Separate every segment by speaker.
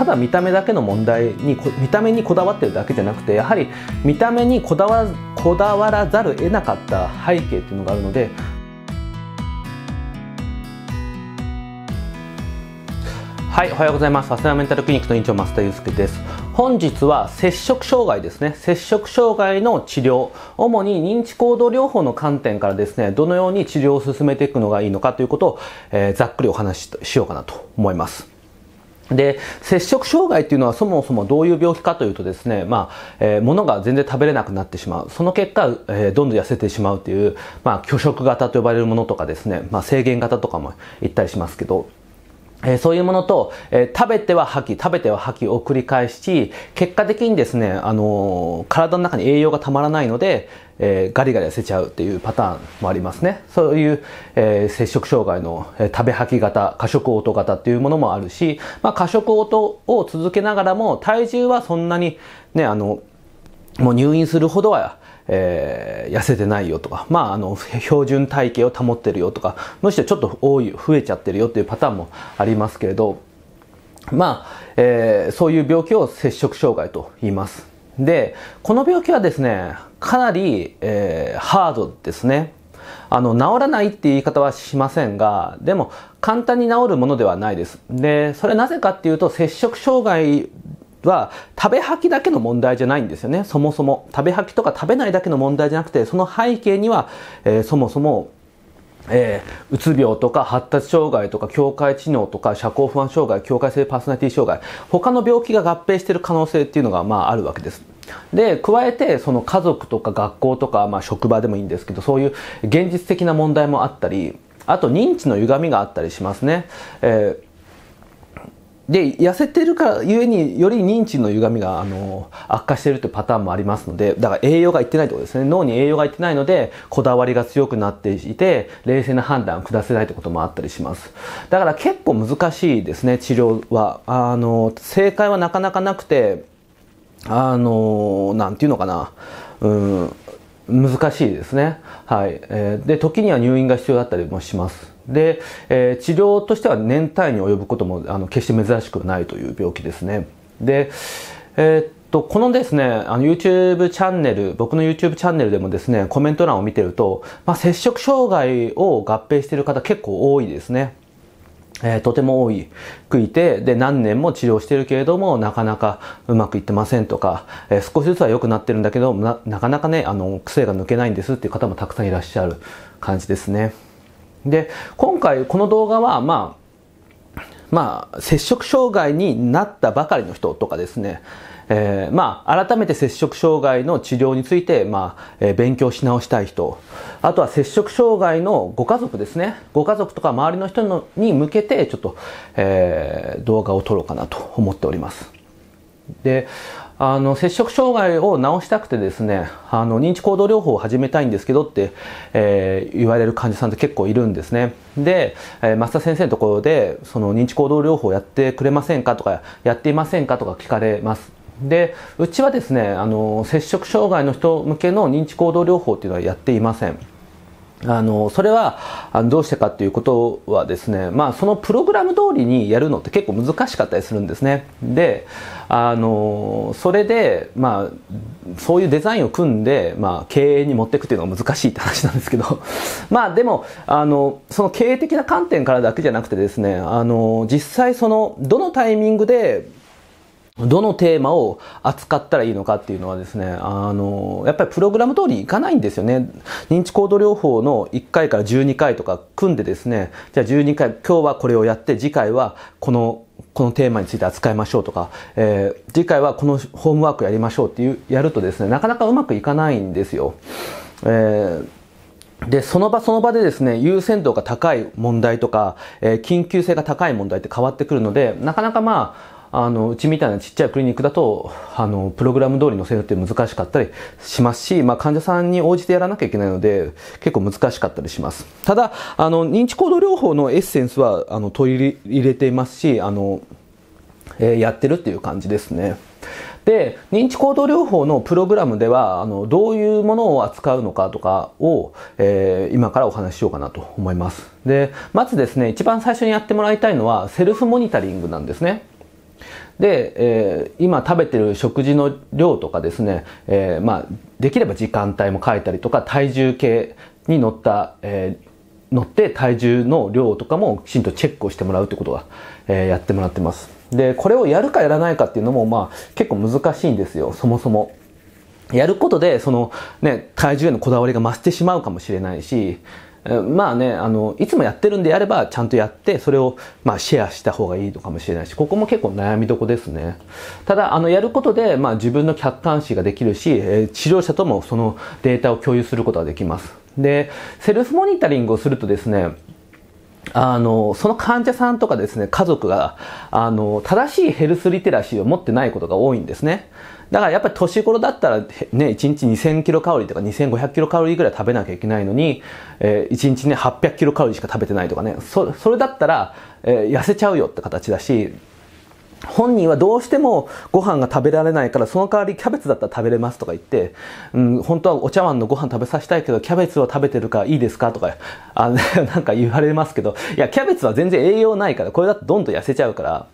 Speaker 1: ただ見た目だけの問題に見た目にこだわってるだけじゃなくてやはり見た目にこだわこだわらざるを得なかった背景っていうのがあるのではい、おはようございます。早稲田メンタルクリニックの院長、増田祐介です。本日は摂食障害ですね。摂食障害の治療、主に認知行動療法の観点からですね、どのように治療を進めていくのがいいのかということを、えー、ざっくりお話ししようかなと思います。で、摂食障害っていうのはそもそもどういう病気かというとですね、まあ、えー、物が全然食べれなくなってしまう。その結果、えー、どんどん痩せてしまうという、まあ、拒食型と呼ばれるものとかですね、まあ、制限型とかも言ったりしますけど、えそういうものと、え食べては吐き、食べては吐きを繰り返し、結果的にですね、あのー、体の中に栄養がたまらないので、えー、ガリガリ痩せちゃうっていうパターンもありますね。そういう、えー、摂食障害の、えー、食べ吐き型、過食嘔吐型っていうものもあるし、まあ、過食嘔吐を続けながらも、体重はそんなにね、あの、もう入院するほどはえー、痩せてないよとか、まあ、あの、標準体型を保ってるよとか、むしろちょっと多い、増えちゃってるよっていうパターンもありますけれど、まあ、えー、そういう病気を摂食障害と言います。で、この病気はですね、かなり、えー、ハードですね。あの、治らないっていう言い方はしませんが、でも簡単に治るものではないです。で、それなぜかっていうと、摂食障害は食べ吐きだけの問題じゃないんですよねそもそも食べ吐きとか食べないだけの問題じゃなくてその背景には、えー、そもそもえー、うつ病とか発達障害とか境界知能とか社交不安障害境界性パーソナリティ障害他の病気が合併している可能性っていうのがまああるわけですで加えてその家族とか学校とか、まあ、職場でもいいんですけどそういう現実的な問題もあったりあと認知の歪みがあったりしますね、えーで痩せてるからゆえにより認知の歪みがあの悪化してるというパターンもありますのでだから栄養がいってないってことですね脳に栄養がいってないのでこだわりが強くなっていて冷静な判断を下せないってこともあったりしますだから結構難しいですね治療はあの正解はなかなかなくてあの何て言うのかなうん難しいですねはい、えー、で時には入院が必要だったりもしますで、えー、治療としては年単位に及ぶこともあの決して珍しくないという病気ですね。で、えーと、このですね、あの YouTube チャンネル、僕の YouTube チャンネルでもですね、コメント欄を見てると、まあ、接触障害を合併している方結構多いですね。えー、とても多いくいて、で、何年も治療してるけれども、なかなかうまくいってませんとか、えー、少しずつは良くなってるんだけど、な、なかなかね、あの、癖が抜けないんですっていう方もたくさんいらっしゃる感じですね。で、今回この動画は、まあ、まあ、接触障害になったばかりの人とかですね、えー、まあ、改めて接触障害の治療について、まあ、えー、勉強し直したい人、あとは接触障害のご家族ですね、ご家族とか周りの人のに向けて、ちょっと、えー、動画を撮ろうかなと思っております。で、あの、摂食障害を治したくてですね、あの、認知行動療法を始めたいんですけどって、えー、言われる患者さんって結構いるんですね。で、えー、増田先生のところで、その認知行動療法やってくれませんかとか、やっていませんかとか聞かれます。で、うちはですね、あの、摂食障害の人向けの認知行動療法っていうのはやっていません。あのそれはどうしてかっていうことはですね、まあ、そのプログラム通りにやるのって結構難しかったりするんですねであのそれで、まあ、そういうデザインを組んで、まあ、経営に持っていくっていうのが難しいって話なんですけど まあでもあのその経営的な観点からだけじゃなくてですねあの実際そのどのタイミングでどのテーマを扱ったらいいのかっていうのはですね、あの、やっぱりプログラム通りいかないんですよね。認知行動療法の1回から12回とか組んでですね、じゃあ12回、今日はこれをやって、次回はこの、このテーマについて扱いましょうとか、えー、次回はこのホームワークやりましょうっていう、やるとですね、なかなかうまくいかないんですよ。えーで、その場その場でですね、優先度が高い問題とか、えー、緊急性が高い問題って変わってくるので、なかなかまあ、あの、うちみたいなちっちゃいクリニックだと、あの、プログラム通りのせるって難しかったりしますし、まあ、患者さんに応じてやらなきゃいけないので、結構難しかったりします。ただ、あの、認知行動療法のエッセンスは、あの、取り入れていますし、あの、えー、やってるっていう感じですね。で、認知行動療法のプログラムでは、あの、どういうものを扱うのかとかを、えー、今からお話ししようかなと思います。で、まずですね、一番最初にやってもらいたいのは、セルフモニタリングなんですね。で、えー、今食べてる食事の量とかですね、えー、まあ、できれば時間帯も書いたりとか、体重計に乗った、えー、乗って体重の量とかもきちんとチェックをしてもらうってことが、えー、やってもらってます。で、これをやるかやらないかっていうのも、まあ、結構難しいんですよ、そもそも。やることで、その、ね、体重へのこだわりが増してしまうかもしれないし、まあね、あの、いつもやってるんであれば、ちゃんとやって、それを、まあ、シェアした方がいいのかもしれないし、ここも結構悩みどこですね。ただ、あの、やることで、まあ、自分の客観視ができるし、え治療者ともそのデータを共有することができます。で、セルフモニタリングをするとですね、あの、その患者さんとかですね、家族が、あの、正しいヘルスリテラシーを持ってないことが多いんですね。だからやっぱり年頃だったらね、1日2000キロカロリーとか2500キロカロリーぐらい食べなきゃいけないのに、えー、1日ね、800キロカロリーしか食べてないとかね、そそれだったら、えー、痩せちゃうよって形だし、本人はどうしてもご飯が食べられないから、その代わりキャベツだったら食べれますとか言って、うん、本当はお茶碗のご飯食べさせたいけど、キャベツは食べてるからいいですかとか、あ なんか言われますけど、いや、キャベツは全然栄養ないから、これだとどんどん痩せちゃうから、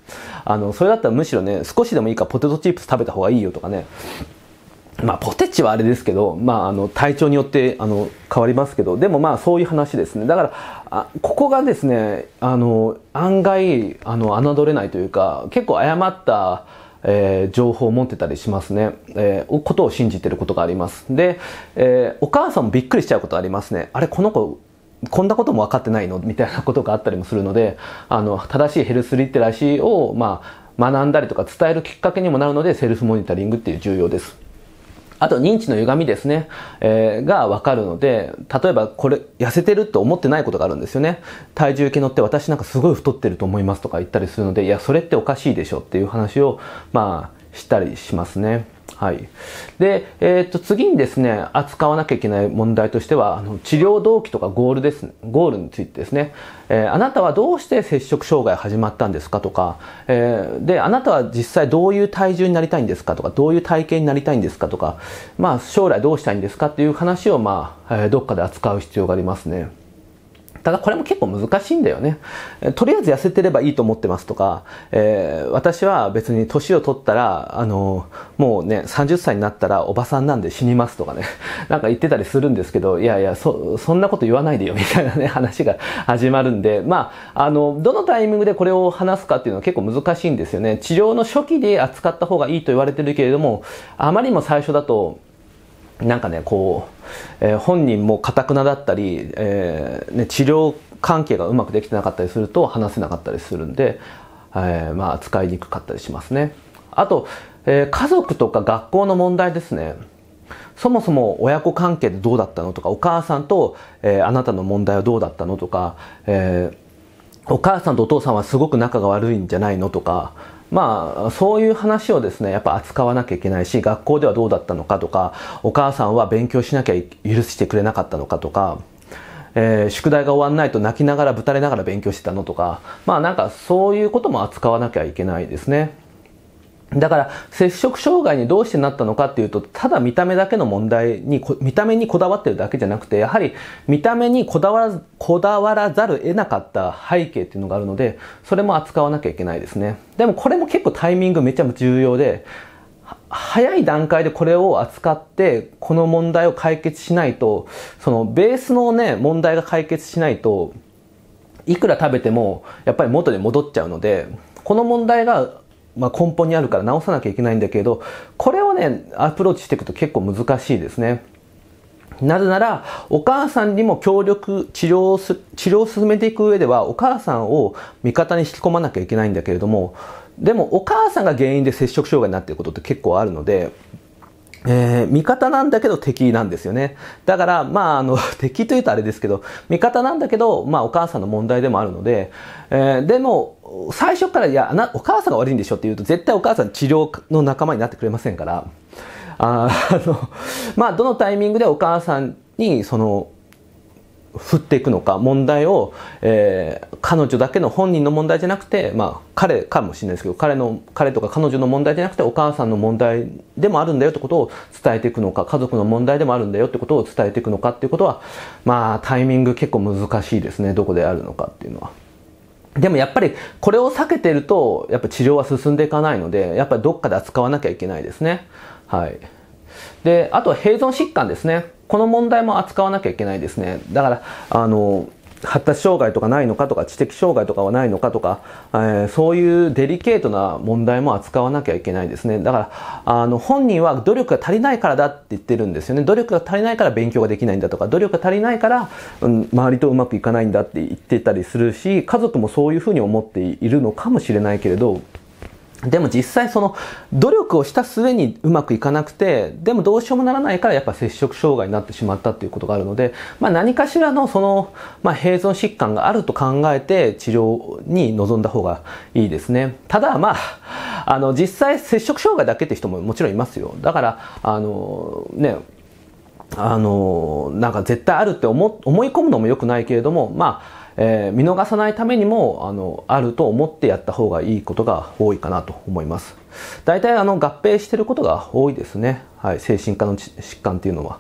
Speaker 1: あの、それだったらむしろね、少しでもいいからポテトチップス食べた方がいいよとかね、まあ、ポテチはあれですけど、まあ、あの体調によってあの変わりますけどでもまあそういう話ですねだからあここがですねあの案外あの侮れないというか結構誤った、えー、情報を持ってたりしますね、えー、ことを信じてることがありますで、えー、お母さんもびっくりしちゃうことありますねあれこの子こんなことも分かってないのみたいなことがあったりもするのであの正しいヘルスリテラシーを、まあ、学んだりとか伝えるきっかけにもなるのでセルフモニタリングっていう重要です。あと認知の歪みですね、えー、がわかるので、例えばこれ痩せてると思ってないことがあるんですよね。体重計乗って私なんかすごい太ってると思いますとか言ったりするので、いや、それっておかしいでしょっていう話を、まあ、したりしますね。はい。で、えー、っと、次にですね、扱わなきゃいけない問題としては、あの治療動機とかゴールです、ゴールについてですね、えー、あなたはどうして摂食障害始まったんですかとか、えー、で、あなたは実際どういう体重になりたいんですかとか、どういう体型になりたいんですかとか、まあ、将来どうしたいんですかっていう話を、まあ、えどっかで扱う必要がありますね。ただこれも結構難しいんだよね。とりあえず痩せてればいいと思ってますとか、えー、私は別に年を取ったら、あの、もうね、30歳になったらおばさんなんで死にますとかね、なんか言ってたりするんですけど、いやいや、そ、そんなこと言わないでよみたいなね、話が始まるんで、まあ、あの、どのタイミングでこれを話すかっていうのは結構難しいんですよね。治療の初期で扱った方がいいと言われてるけれども、あまりにも最初だと、なんかねこう、えー、本人もかたくなだったり、えーね、治療関係がうまくできてなかったりすると話せなかったりするんで、えー、まあ使いにくかったりしますねあと、えー、家族とか学校の問題ですねそもそも親子関係でどうだったのとかお母さんと、えー、あなたの問題はどうだったのとか、えー、お母さんとお父さんはすごく仲が悪いんじゃないのとかまあ、そういう話をですね、やっぱ扱わなきゃいけないし、学校ではどうだったのかとか、お母さんは勉強しなきゃ許してくれなかったのかとか、えー、宿題が終わんないと泣きながら、ぶたれながら勉強してたのとか、まあなんかそういうことも扱わなきゃいけないですね。だから、摂食障害にどうしてなったのかっていうと、ただ見た目だけの問題に、見た目にこだわってるだけじゃなくて、やはり見た目にこだわら、こだわらざる得なかった背景っていうのがあるので、それも扱わなきゃいけないですね。でもこれも結構タイミングめちゃ重要で、早い段階でこれを扱って、この問題を解決しないと、そのベースのね、問題が解決しないと、いくら食べても、やっぱり元に戻っちゃうので、この問題がまあ、根本にあるから直さなきゃいけないんだけど、これをね、アプローチしていくと結構難しいですね。なぜなら、お母さんにも協力、治療をす、治療を進めていく上では、お母さんを味方に引き込まなきゃいけないんだけれども、でもお母さんが原因で摂食障害になっていることって結構あるので、えー、味方なんだけど敵なんですよね。だから、まあ、あの、敵というとあれですけど、味方なんだけど、まあ、お母さんの問題でもあるので、えー、でも、最初から、いやな、お母さんが悪いんでしょって言うと、絶対お母さん治療の仲間になってくれませんから、ああの、まあ、どのタイミングでお母さんに、その、振っていくのか問題を、えー、彼女だけの本人の問題じゃなくて、まあ、彼かもしれないですけど彼の彼とか彼女の問題じゃなくてお母さんの問題でもあるんだよってことを伝えていくのか家族の問題でもあるんだよってことを伝えていくのかっていうことは、まあ、タイミング結構難しいですねどこであるのかっていうのは。でもやっぱりこれを避けてるとやっぱ治療は進んでいかないのでやっぱりどっかで扱わなきゃいけないですね。はいで、あとは併存疾患ですね。この問題も扱わなきゃいけないですね。だから、あの、発達障害とかないのかとか知的障害とかはないのかとか、えー、そういうデリケートな問題も扱わなきゃいけないですねだからあの本人は努力が足りないからだって言ってるんですよね努力が足りないから勉強ができないんだとか努力が足りないから、うん、周りとうまくいかないんだって言ってたりするし家族もそういうふうに思っているのかもしれないけれどでも実際その努力をした末にうまくいかなくて、でもどうしようもならないからやっぱ摂食障害になってしまったっていうことがあるので、まあ何かしらのその、まあ併存疾患があると考えて治療に臨んだ方がいいですね。ただまあ、あの実際摂食障害だけって人ももちろんいますよ。だから、あの、ね、あの、なんか絶対あるって思、思い込むのも良くないけれども、まあ、えー、見逃さないためにもあのあると思ってやった方がいいことが多いかなと思います大体あの合併してることが多いですね、はい、精神科の疾患っていうのは、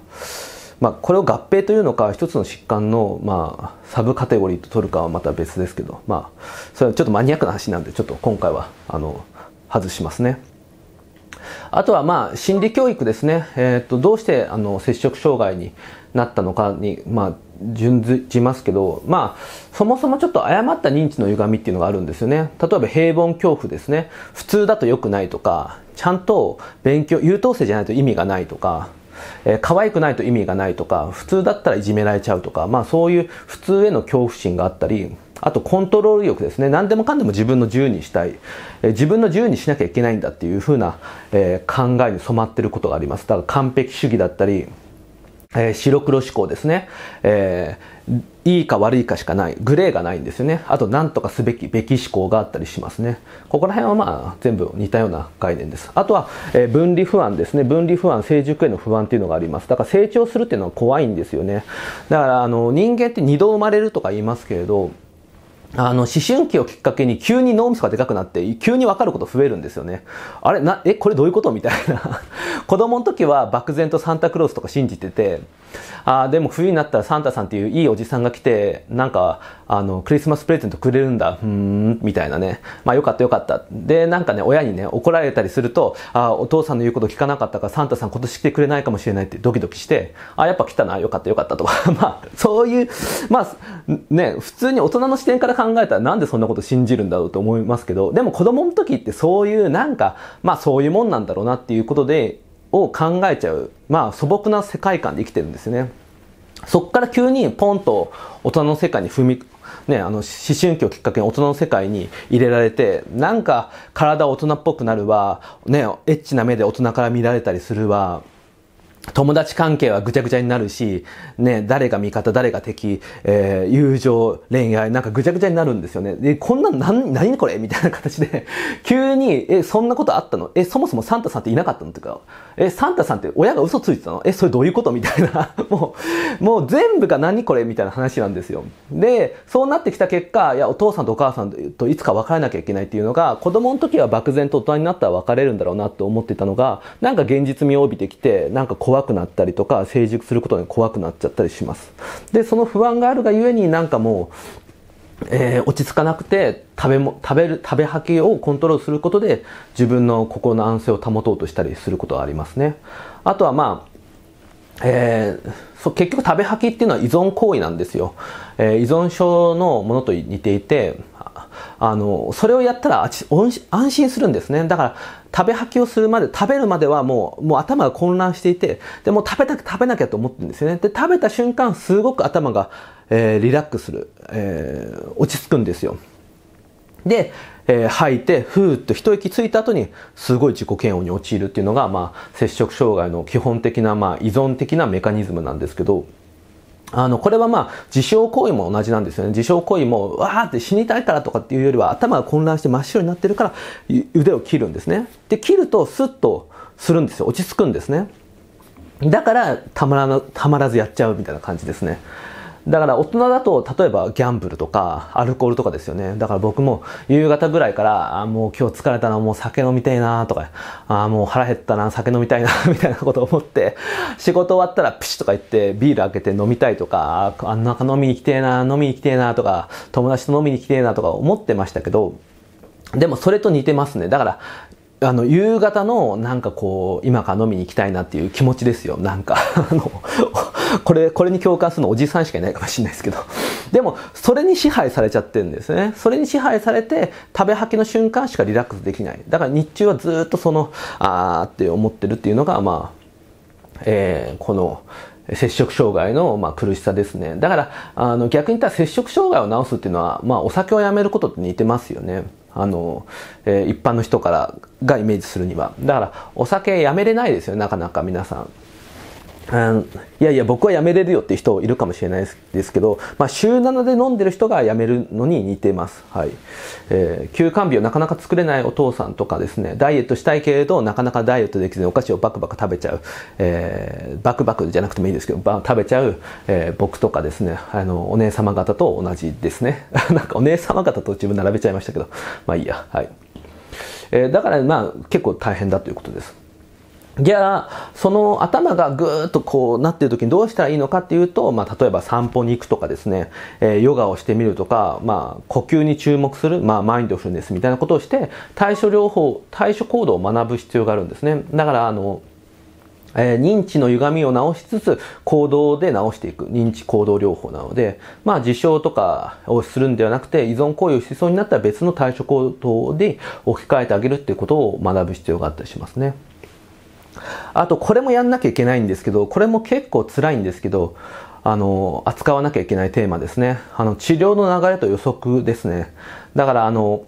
Speaker 1: まあ、これを合併というのか一つの疾患の、まあ、サブカテゴリーと取るかはまた別ですけど、まあ、それはちょっとマニアックな話なんでちょっと今回はあの外しますねあとはまあ心理教育ですね、えー、とどうしてあの接触障害になったのかに、まあ、準じますけど、まあ、そもそもちょっと誤った認知の歪みっていうのがあるんですよね。例えば平凡恐怖ですね。普通だと良くないとか、ちゃんと勉強、優等生じゃないと意味がないとか、えー、可愛くないと意味がないとか、普通だったらいじめられちゃうとか、まあそういう普通への恐怖心があったり、あとコントロール欲ですね。何でもかんでも自分の自由にしたい。えー、自分の自由にしなきゃいけないんだっていうふうな、えー、考えに染まってることがあります。だから完璧主義だったり、えー、白黒思考ですね。えー、いいか悪いかしかない。グレーがないんですよね。あと、なんとかすべき、べき思考があったりしますね。ここら辺はまあ、全部似たような概念です。あとは、えー、分離不安ですね。分離不安、成熟への不安っていうのがあります。だから成長するっていうのは怖いんですよね。だから、あの、人間って二度生まれるとか言いますけれど、あの、思春期をきっかけに急に脳みそがでかくなって、急に分かること増えるんですよね。あれな、え、これどういうことみたいな。子供の時は漠然とサンタクロースとか信じてて、あでも冬になったらサンタさんっていういいおじさんが来て、なんか、あの、クリスマスプレゼントくれるんだ、うん、みたいなね。まあよかったよかった。で、なんかね、親にね、怒られたりすると、あお父さんの言うこと聞かなかったからサンタさん今年来てくれないかもしれないってドキドキして、あ、やっぱ来たな、よかったよかったとか。まあ、そういう、まあ、ね、普通に大人の視点から考えたらなんでそんなこと信じるんだろうと思いますけど、でも子供の時ってそういうなんか、まあそういうもんなんだろうなっていうことで、を考えちゃう、まあ、素朴な世界観で生きてるんですね。そこから急にポンと大人の世界に踏み、ね、あの思春期をきっかけに大人の世界に入れられて、なんか体大人っぽくなるわ、ね、エッチな目で大人から見られたりするわ、友達関係はぐちゃぐちゃになるし、ね、誰が味方、誰が敵、えー、友情、恋愛、なんかぐちゃぐちゃになるんですよね。で、こんな、なん、何これみたいな形で、急に、え、そんなことあったのえ、そもそもサンタさんっていなかったのとか、え、サンタさんって親が嘘ついてたのえ、それどういうことみたいな。もう、もう全部が何これみたいな話なんですよ。で、そうなってきた結果、いや、お父さんとお母さんといつか別れなきゃいけないっていうのが、子供の時は漠然と大人になったら別れるんだろうなって思ってたのが、なんか現実味を帯びてきて、なんか怖い怖くなったりとか、成熟することに怖くなっちゃったりします。で、その不安があるがゆえになんかもう、えー、落ち着かなくて食べも食べる食べ吐きをコントロールすることで自分の心の安静を保とうとしたりすることはありますねあとはまあえー、そ結局食べ吐きっていうのは依存行為なんですよ、えー、依存症のものと似ていてあのそれをやったら安心するんですねだから食べ吐きをするまで食べるまではもうもう頭が混乱していてでも食べたく食べなきゃと思ってるんですよねで食べた瞬間すごく頭が、えー、リラックスする、えー、落ち着くんですよで、えー、吐いてふーっと一息ついた後にすごい自己嫌悪に陥るっていうのが、まあ、摂食障害の基本的な、まあ、依存的なメカニズムなんですけどあの、これはまあ、自傷行為も同じなんですよね。自傷行為も、わーって死にたいからとかっていうよりは、頭が混乱して真っ白になってるから、腕を切るんですね。で、切ると、スッとするんですよ。落ち着くんですね。だから、たまらたまらずやっちゃうみたいな感じですね。だから大人だと、例えばギャンブルとか、アルコールとかですよね。だから僕も夕方ぐらいから、あもう今日疲れたな、もう酒飲みたいなとか、あもう腹減ったな、酒飲みたいな みたいなことを思って、仕事終わったらプシッとか言って、ビール開けて飲みたいとか、あんな飲みに来てえな、飲みに来てえなとか、友達と飲みに来てえなとか思ってましたけど、でもそれと似てますね。だから、あの夕方のなんかこう今から飲みに行きたいなっていう気持ちですよなんかあのこれこれに共感するのおじさんしかいないかもしれないですけどでもそれに支配されちゃってるんですねそれに支配されて食べ吐きの瞬間しかリラックスできないだから日中はずっとそのあーって思ってるっていうのがまあ、えー、この摂食障害の、まあ、苦しさですねだからあの逆に言ったら摂食障害を治すっていうのは、まあ、お酒をやめることと似てますよねあの、えー、一般の人からがイメージするにはだからお酒やめれないですよなかなか皆さんいやいや、僕は辞めれるよっていう人いるかもしれないですけど、まあ、週7で飲んでる人が辞めるのに似てます。はい。えー、休館日をなかなか作れないお父さんとかですね、ダイエットしたいけれど、なかなかダイエットできずにお菓子をバクバク食べちゃう、えー、バクバクじゃなくてもいいですけど、食べちゃう、えー、僕とかですね、あの、お姉様方と同じですね。なんかお姉様方と自分並べちゃいましたけど、まあいいや、はい。えー、だからまあ結構大変だということです。じゃあ、その頭がぐーっとこうなっている時にどうしたらいいのかっていうと、まあ、例えば散歩に行くとかですね、えー、ヨガをしてみるとか、まあ、呼吸に注目する、まあ、マインドフルネスみたいなことをして、対処療法、対処行動を学ぶ必要があるんですね。だから、あの、えー、認知の歪みを直しつつ行動で直していく認知行動療法なので、まあ、自傷とかをするんではなくて依存行為をしそうになったら別の対処行動で置き換えてあげるっていうことを学ぶ必要があったりしますね。あと、これもやんなきゃいけないんですけど、これも結構辛いんですけど、あの、扱わなきゃいけないテーマですね。あの、治療の流れと予測ですね。だから、あの、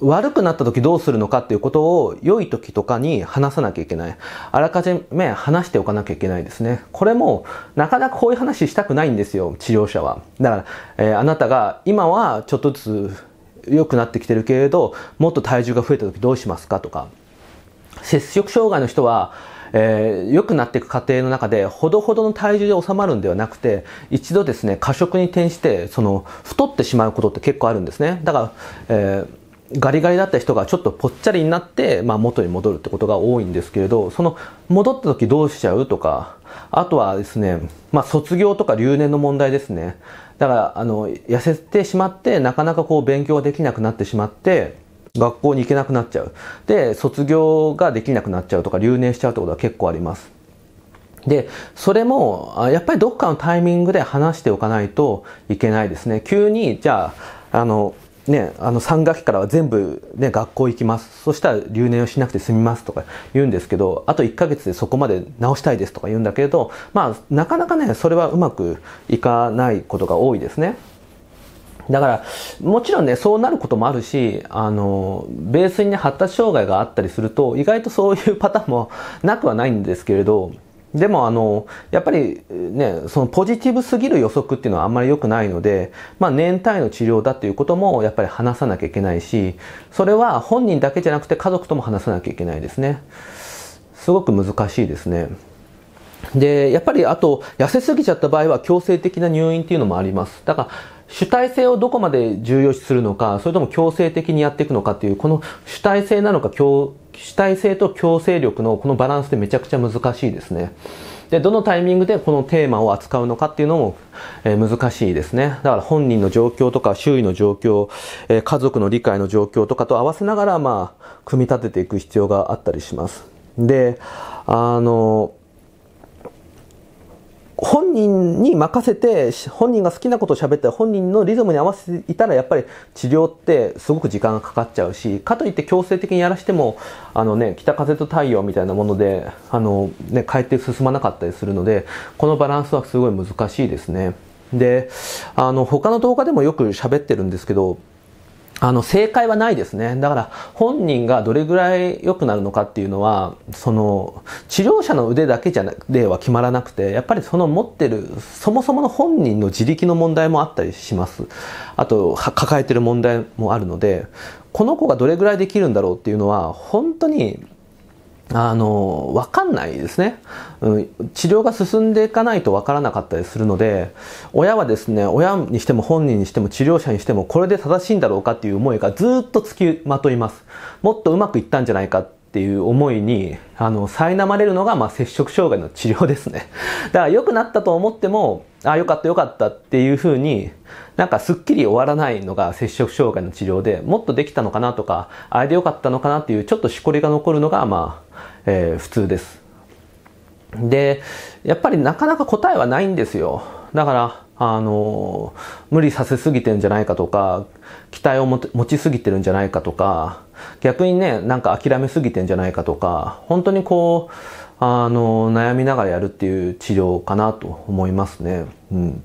Speaker 1: 悪くなった時どうするのかっていうことを良い時とかに話さなきゃいけない。あらかじめ話しておかなきゃいけないですね。これもなかなかこういう話したくないんですよ、治療者は。だから、えー、あなたが今はちょっとずつ良くなってきてるけれど、もっと体重が増えた時どうしますかとか、摂食障害の人は、えー、良くなっていく過程の中で、ほどほどの体重で収まるんではなくて、一度ですね、過食に転して、その、太ってしまうことって結構あるんですね。だから、えーガリガリだった人がちょっとぽっちゃりになって、まあ、元に戻るってことが多いんですけれど、その戻った時どうしちゃうとか、あとはですね、まあ、卒業とか留年の問題ですね。だから、あの、痩せてしまって、なかなかこう勉強ができなくなってしまって、学校に行けなくなっちゃう。で、卒業ができなくなっちゃうとか、留年しちゃうってことは結構あります。で、それも、やっぱりどっかのタイミングで話しておかないといけないですね。急に、じゃあ、あの、ね、あの3学期からは全部、ね、学校行きます。そしたら留年をしなくて済みますとか言うんですけど、あと1ヶ月でそこまで直したいですとか言うんだけれど、まあ、なかなかね、それはうまくいかないことが多いですね。だから、もちろんね、そうなることもあるし、あの、ベースにね、発達障害があったりすると、意外とそういうパターンもなくはないんですけれど、でもあの、やっぱりね、そのポジティブすぎる予測っていうのはあんまり良くないので、まあ年単位の治療だっていうこともやっぱり話さなきゃいけないし、それは本人だけじゃなくて家族とも話さなきゃいけないですね。すごく難しいですね。で、やっぱりあと、痩せすぎちゃった場合は強制的な入院っていうのもあります。だから、主体性をどこまで重要視するのか、それとも強制的にやっていくのかっていう、この主体性なのか、主体性と強制力のこのバランスってめちゃくちゃ難しいですね。で、どのタイミングでこのテーマを扱うのかっていうのも、えー、難しいですね。だから本人の状況とか周囲の状況、えー、家族の理解の状況とかと合わせながら、まあ、組み立てていく必要があったりします。で、あの、本人に任せて、本人が好きなことを喋って、本人のリズムに合わせていたら、やっぱり治療ってすごく時間がかかっちゃうし、かといって強制的にやらしても、あのね、北風と太陽みたいなもので、あのね、変えて進まなかったりするので、このバランスはすごい難しいですね。で、あの、他の動画でもよく喋ってるんですけど、あの、正解はないですね。だから、本人がどれぐらい良くなるのかっていうのは、その、治療者の腕だけじゃなは決まらなくて、やっぱりその持ってる、そもそもの本人の自力の問題もあったりします。あと、抱えてる問題もあるので、この子がどれぐらいできるんだろうっていうのは、本当にあの、わかんないですね。うん、治療が進んでいかないとわからなかったりするので、親はですね、親にしても本人にしても治療者にしてもこれで正しいんだろうかっていう思いがずっとつきまといます。もっとうまくいったんじゃないかっていう思いに、あの、苛まれるのが、まあ、接触障害の治療ですね。だから、良くなったと思っても、あ、良かった良かったっていうふうに、なんかすっきり終わらないのが接触障害の治療で、もっとできたのかなとか、あれで良かったのかなっていう、ちょっとしこりが残るのが、まあ、えー、普通です。で、やっぱりなかなか答えはないんですよ。だから、あの、無理させすぎてるんじゃないかとか、期待を持ちすぎてるんじゃないかとか、逆にね、なんか諦めすぎてんじゃないかとか、本当にこう、あの、悩みながらやるっていう治療かなと思いますね。うん。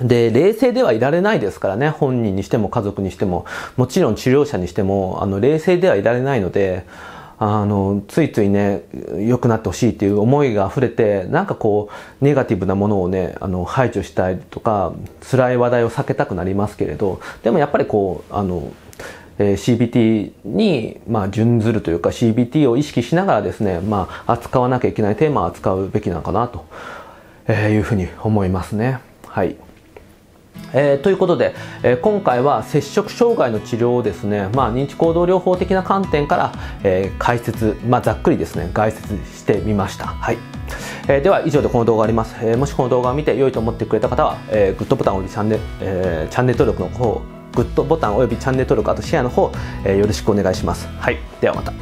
Speaker 1: で、冷静ではいられないですからね、本人にしても家族にしても、もちろん治療者にしても、あの、冷静ではいられないので、あの、ついついね、良くなってほしいっていう思いが溢れて、なんかこう、ネガティブなものをね、あの、排除したりとか、辛い話題を避けたくなりますけれど、でもやっぱりこう、あの、えー、CBT に、まあ、準ずるというか CBT を意識しながらですね、まあ、扱わなきゃいけないテーマを扱うべきなのかなと、えいうふうに思いますね。はい。えー、ということで、えー、今回は摂食障害の治療をですね、まあ、認知行動療法的な観点から、えー、解説、まあ、ざっくりですね解説してみました、はいえでは以上でこの動画あります、えもしこの動画を見て良いと思ってくれた方は、えグッドボタンおよびチャンネル、えチャンネル登録の方グッドボタンおよびチャンネル登録あとシェアの方、えよろしくお願いします、はい、ではまた